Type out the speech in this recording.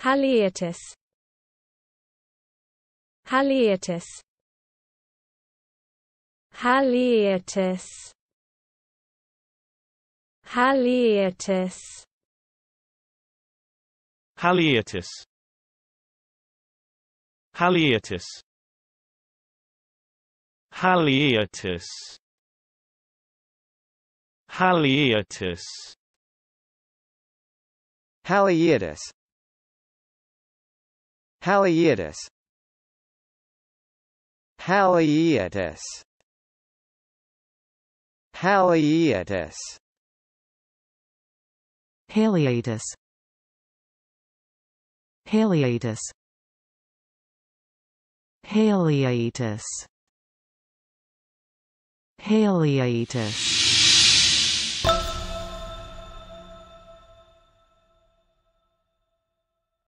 Haliotis Haliotis Haliotis Haliotis Haliotis Haliotis Haliotis Haliotis Haliotis Halietis Halietis Halietis Halietis Halietis Halietis Halietis